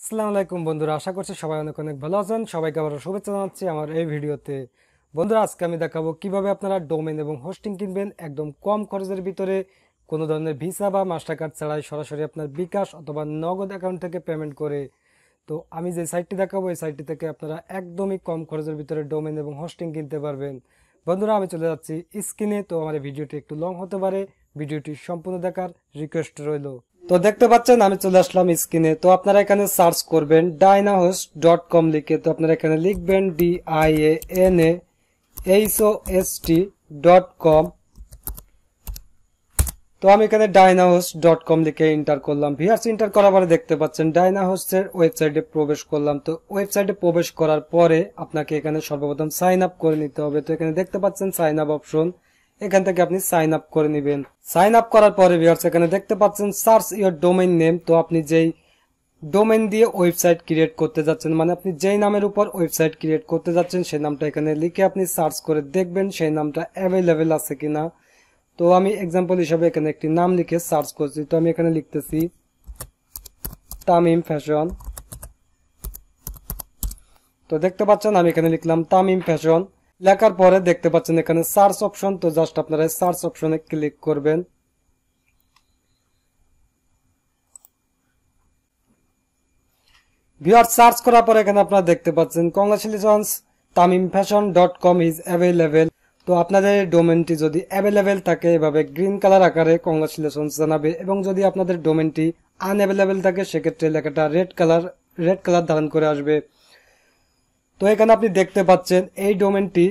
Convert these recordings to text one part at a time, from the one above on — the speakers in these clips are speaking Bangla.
আসসালামু আলাইকুম বন্ধুরা আশা করছি সবাই অনেক অনেক ভালো আছেন সবাইকে আবার শুভেচ্ছা জানাচ্ছি আমার এই ভিডিওতে বন্ধুরা আজকে আমি দেখাবো কিভাবে আপনারা ডোমেন এবং হোস্টিং কিনবেন একদম কম খরচের ভিতরে কোনো ধরনের ভিসা বা মাস্টার কার্ড ছাড়াই সরাসরি আপনার বিকাশ অথবা নগদ অ্যাকাউন্ট থেকে পেমেন্ট করে তো আমি যে সাইটটি দেখাবো এই সাইটটি থেকে আপনারা একদমই কম খরচের ভিতরে ডোমেন এবং হোস্টিং কিনতে পারবেন বন্ধুরা আমি চলে যাচ্ছি স্ক্রিনে তো আমার ভিডিওটি একটু লং হতে পারে ভিডিওটি সম্পূর্ণ দেখার রিকোয়েস্ট রইল তো দেখতে পাচ্ছেন আমি চলে আসলাম স্ক্রিনে তো আপনারা এখানে সার্চ করবেন ডাইনাহোস ডট কম লিখে তো আপনারা এখানে লিখবেন D I A N A H O S T dot com তো আমি এখানে ডাইনাহোস ডট কম লিখে ইন্টার করলাম ভিআরস ইন্টার করার পরে দেখতে পাচ্ছেন ডাইনাহোসের ওয়েবসাইটে প্রবেশ করলাম তো ওয়েবসাইটে প্রবেশ করার পরে আপনাকে এখানে সর্বপ্রথম সাইন আপ করে নিতে হবে তো এখানে দেখতে পাচ্ছেন সাইন আপ অপশন এখান থেকে আপনি সাইন আপ করে নেবেন সাইন আপ করার পরে ভিউয়ার্স এখানে দেখতে পাচ্ছেন সার্চ ইওর ডোমেইন নেম তো আপনি যেই ডোমেন দিয়ে ওয়েবসাইট ক্রিয়েট করতে যাচ্ছেন মানে আপনি যেই নামের উপর ওয়েবসাইট ক্রিয়েট করতে যাচ্ছেন সেই নামটা এখানে লিখে আপনি সার্চ করে দেখবেন সেই নামটা অ্যাভেলেবেল আছে কিনা তো আমি এক্সাম্পল হিসাবে এখানে একটি নাম লিখে সার্চ করছি তো আমি এখানে লিখতেছি তামিম ফ্যাশন তো দেখতে পাচ্ছেন আমি এখানে লিখলাম তামিম ফ্যাশন লেখার পরে দেখতে পাচ্ছেন এখানে সার্চ অপশন তো জাস্ট আপনারা সার্চ অপশনে ক্লিক করবেন ভিওর সার্চ করার পরে এখানে আপনারা দেখতে পাচ্ছেন congratulations Tamim fashion dot com is available তো আপনাদের ডোমেনটি যদি অ্যাভেলেবেল থাকে এভাবে গ্রিন কালার আকারে কংগ্রেচুলেশনস জানাবে এবং যদি আপনাদের ডোমেনটি আনঅ্যাভেলেবেল থাকে সেক্ষেত্রে লেখাটা রেড কালার রেড কালার ধারণ করে আসবে তো এখানে আপনি দেখতে পাচ্ছেন এই ডোমেনটি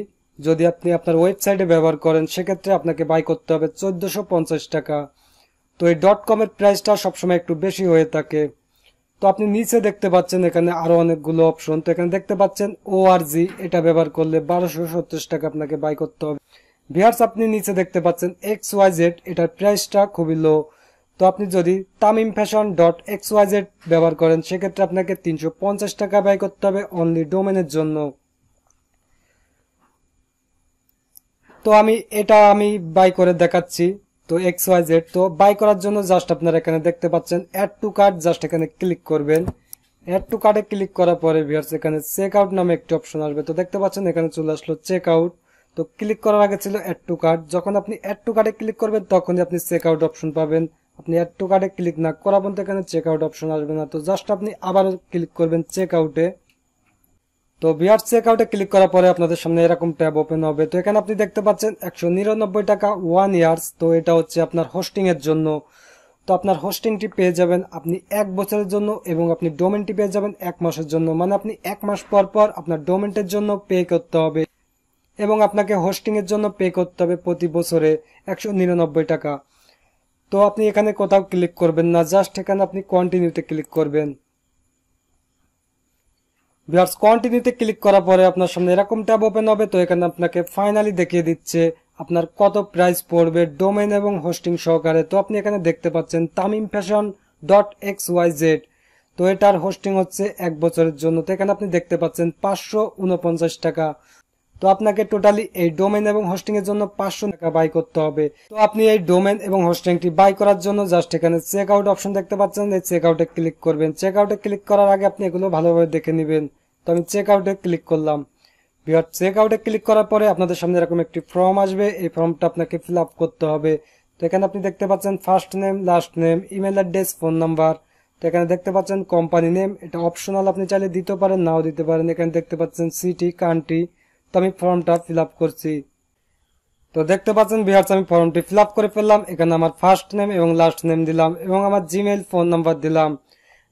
যদি আপনি আপনার ওয়েবসাইটে ব্যবহার করেন সেক্ষেত্রে আপনাকে বাই করতে হবে চোদ্দোশো টাকা তো এই ডট কমের প্রাইসটা সবসময় একটু বেশি হয়ে থাকে তো আপনি নিচে দেখতে পাচ্ছেন এখানে আরো অনেকগুলো অপশন তো এখানে দেখতে পাচ্ছেন জি এটা ব্যবহার করলে বারোশো সত্তর টাকা আপনাকে বাই করতে হবে ভিয়ার্স আপনি নিচে দেখতে পাচ্ছেন এক্স ওয়াই জেড এটার প্রাইসটা খুবই লো তো আপনি যদি Tamim fashion dot X Y Z ব্যবহার করেন সেক্ষেত্রে আপনাকে তিনশো পঞ্চাশ টাকা ব্যয় করতে হবে অনলি ডোমেনের জন্য তো আমি এটা আমি বাই করে দেখাচ্ছি তো এক্স ওয়াই জেড তো বাই করার জন্য জাস্ট আপনারা এখানে দেখতে পাচ্ছেন অ্যাড টু কার্ড জাস্ট এখানে ক্লিক করবেন অ্যাড টু কার্ডে ক্লিক করার পরে ভিউয়ার্স এখানে চেক আউট নামে একটি অপশন আসবে তো দেখতে পাচ্ছেন এখানে চলে আসলো চেক আউট তো ক্লিক করার আগে ছিল অ্যাড টু কার্ড যখন আপনি অ্যাড টু কার্ডে ক্লিক করবেন তখনই আপনি চেক আউট অপশন পাবেন আপনি অ্যাড টু কার্ডে ক্লিক না করা পর্যন্ত এখানে চেক আউট অপশন আসবে না তো জাস্ট আপনি আবারও ক্লিক করবেন চেক আউটে তো বিআর চেক আউটে ক্লিক করার পরে আপনাদের সামনে এরকম ট্যাব ওপেন হবে তো এখানে আপনি দেখতে পাচ্ছেন একশো নিরানব্বই টাকা ওয়ান ইয়ার্স তো এটা হচ্ছে আপনার হোস্টিংয়ের জন্য তো আপনার হোস্টিংটি পেয়ে যাবেন আপনি এক বছরের জন্য এবং আপনি ডোমেনটি পেয়ে যাবেন এক মাসের জন্য মানে আপনি এক মাস পর পর আপনার ডোমেনটের জন্য পে করতে হবে এবং আপনাকে হোস্টিংয়ের জন্য পে করতে হবে প্রতি বছরে একশো নিরানব্বই টাকা তো আপনি এখানে কোথাও ক্লিক করবেন না জাস্ট এখানে আপনি কন্টিনিউতে ক্লিক করবেন ভিউয়ার্স কন্টিনিউতে ক্লিক করার পরে আপনার সামনে এরকম ট্যাব ওপেন হবে তো এখানে আপনাকে ফাইনালি দেখিয়ে দিচ্ছে আপনার কত প্রাইস পড়বে ডোমেন এবং হোস্টিং সহকারে তো আপনি এখানে দেখতে পাচ্ছেন Tamim fashion dot X Y Z তো এটার হোস্টিং হচ্ছে এক বছরের জন্য তো এখানে আপনি দেখতে পাচ্ছেন পাঁচশো উনপঞ্চাশ টাকা তো আপনাকে টোটালি এই ডোমেন এবং হোস্টিং এর জন্য পাঁচশো টাকা বাই করতে হবে তো আপনি এই ডোমেন এবং হোস্টিংটি বাই করার জন্য জাস্ট এখানে চেক আউট অপশন দেখতে পাচ্ছেন এই চেক আউটে ক্লিক করবেন চেক আউটে ক্লিক করার আগে আপনি এগুলো ভালোভাবে দেখে নেবেন তো আমি চেক আউটে ক্লিক করলাম বিহার চেক আউটে ক্লিক করার পরে আপনাদের সামনে এরকম একটি ফর্ম আসবে এই ফর্মটা আপনাকে ফিল আপ করতে হবে তো এখানে আপনি দেখতে পাচ্ছেন first name last name email address phone number তো এখানে দেখতে পাচ্ছেন কোম্পানি নেম এটা অপশনাল আপনি চাইলে দিতে পারেন নাও দিতে পারেন এখানে দেখতে পাচ্ছেন সিটি কান্ট্রি তো আমি ফর্মটা ফিল করছি তো দেখতে পাচ্ছেন বিহার আমি ফর্মটি ফিল করে ফেললাম এখানে আমার ফার্স্ট নেম এবং লাস্ট নেম দিলাম এবং আমার জিমেল ফোন নাম্বার দিলাম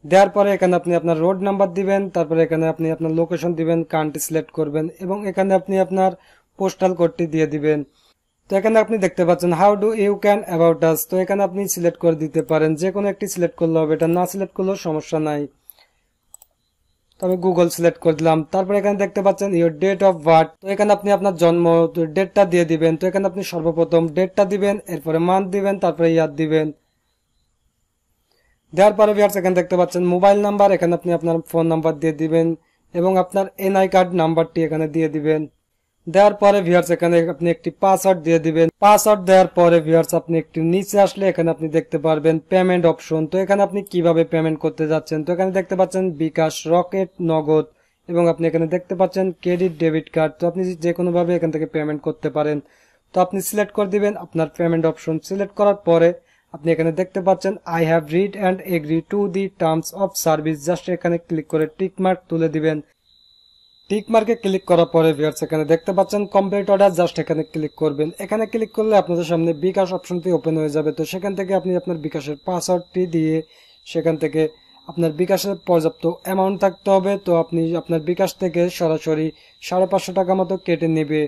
দেওয়ার পরে এখানে আপনি আপনার রোড নাম্বার দিবেন তারপরে এখানে আপনি আপনার লোকেশন দিবেন কান্ট্রি সিলেক্ট করবেন এবং এখানে আপনি আপনার পোস্টাল কোডটি দিয়ে দিবেন তো এখানে আপনি দেখতে পাচ্ছেন how do you can about us তো এখানে আপনি সিলেক্ট করে দিতে পারেন যে কোনো একটি সিলেক্ট করলে হবে এটা না সিলেক্ট করলেও সমস্যা নাই তো আমি গুগল সিলেক্ট করে দিলাম তারপর এখানে দেখতে পাচ্ছেন ইউর ডেট অফ বার্থ তো এখানে আপনি আপনার জন্ম ডেটটা দিয়ে দিবেন তো এখানে আপনি সর্বপ্রথম ডেটটা দিবেন এরপরে মান্থ দিবেন তারপরে ইয়ার দিবেন দেওয়ার পরে ভিয়ার্স এখানে দেখতে পাচ্ছেন মোবাইল নাম্বার এখানে আপনি আপনার ফোন নাম্বার দিয়ে দিবেন এবং আপনার এনআই কার্ড নাম্বারটি এখানে দিয়ে দিবেন দেওয়ার পরে ভিউয়ার্স এখানে আপনি একটি পাসওয়ার্ড দিয়ে দিবেন পাসওয়ার্ড দেওয়ার পরে ভিউয়ার্স আপনি একটি নিচে আসলে এখানে আপনি দেখতে পারবেন পেমেন্ট অপশন তো এখানে আপনি কিভাবে পেমেন্ট করতে যাচ্ছেন তো এখানে দেখতে পাচ্ছেন বিকাশ রকেট নগদ এবং আপনি এখানে দেখতে পাচ্ছেন ক্রেডিট ডেবিট কার্ড তো আপনি যে কোনোভাবে এখান থেকে পেমেন্ট করতে পারেন তো আপনি সিলেক্ট করে দিবেন আপনার পেমেন্ট অপশন সিলেক্ট করার পরে আপনি এখানে দেখতে পাচ্ছেন I have read and agree to the terms of service just এখানে ক্লিক করে টিক মার্ক তুলে দিবেন টিক মার্কে ক্লিক করার পরে ভিউয়ার্স এখানে দেখতে পাচ্ছেন কমপ্লিট অর্ডার জাস্ট এখানে ক্লিক করবেন এখানে ক্লিক করলে আপনাদের সামনে বিকাশ অপশনটি ওপেন হয়ে যাবে তো সেখান থেকে আপনি আপনার বিকাশের পাসওয়ার্ডটি দিয়ে সেখান থেকে আপনার বিকাশের পর্যাপ্ত অ্যামাউন্ট থাকতে হবে তো আপনি আপনার বিকাশ থেকে সরাসরি সাড়ে পাঁচশো টাকা মতো কেটে নেবে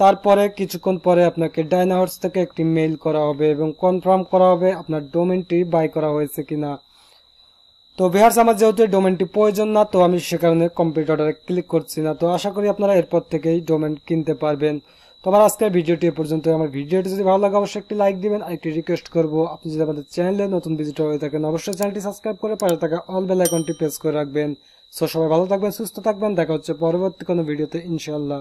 তারপরে কিছুক্ষণ পরে আপনাকে ডাইনাহর্স থেকে একটি মেইল করা হবে এবং কনফার্ম করা হবে আপনার ডোমেনটি বাই করা হয়েছে কিনা তো ভিহার্স আমার যেহেতু এই ডোমেনটি প্রয়োজন না তো আমি সে কারণে কম্পিউটারে ক্লিক করছি না তো আশা করি আপনারা এরপর থেকেই ডোমেন কিনতে পারবেন তো আমার আজকের ভিডিওটি এ পর্যন্ত আমার ভিডিওটি যদি ভালো লাগে অবশ্যই একটি লাইক দিবেন আর একটি রিকোয়েস্ট করবো আপনি যদি আমাদের চ্যানেলে নতুন ভিজিটর হয়ে থাকেন অবশ্যই চ্যানেলটি সাবস্ক্রাইব করে পাশে থাকা অল বেল আইকনটি প্রেস করে রাখবেন সো সবাই ভালো থাকবেন সুস্থ থাকবেন দেখা হচ্ছে পরবর্তী কোনো ভিডিওতে ইনশাল্লাহ